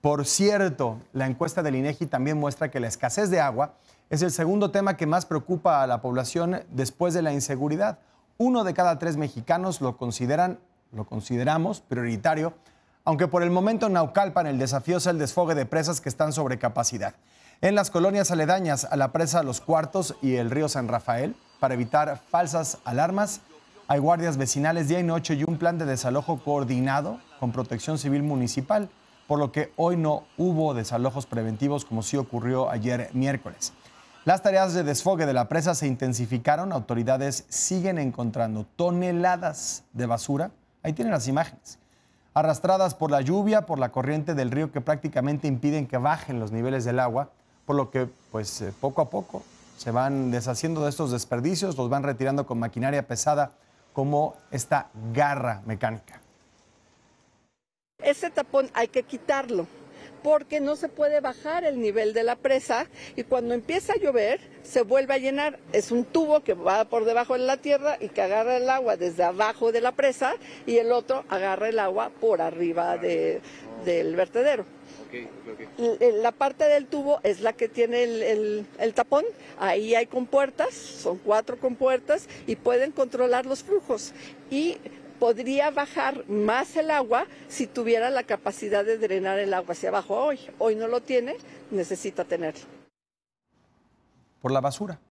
Por cierto, la encuesta del INEGI también muestra que la escasez de agua es el segundo tema que más preocupa a la población después de la inseguridad. Uno de cada tres mexicanos lo consideran, lo consideramos prioritario, aunque por el momento en Naucalpan el desafío es el desfogue de presas que están sobre capacidad. En las colonias aledañas a la presa Los Cuartos y el río San Rafael, para evitar falsas alarmas, hay guardias vecinales día y noche y un plan de desalojo coordinado con Protección Civil Municipal por lo que hoy no hubo desalojos preventivos como sí ocurrió ayer miércoles. Las tareas de desfogue de la presa se intensificaron, autoridades siguen encontrando toneladas de basura, ahí tienen las imágenes, arrastradas por la lluvia, por la corriente del río que prácticamente impiden que bajen los niveles del agua, por lo que pues eh, poco a poco se van deshaciendo de estos desperdicios, los van retirando con maquinaria pesada como esta garra mecánica. Ese tapón hay que quitarlo porque no se puede bajar el nivel de la presa y cuando empieza a llover se vuelve a llenar. Es un tubo que va por debajo de la tierra y que agarra el agua desde abajo de la presa y el otro agarra el agua por arriba de, del vertedero. Eh, la parte del tubo es la que tiene el, el, tapón. Ahí hay compuertas, son cuatro compuertas y pueden controlar los flujos. Y podría bajar más el agua si tuviera la capacidad de drenar el agua hacia abajo. Hoy, hoy no lo tiene, necesita tener Por la basura.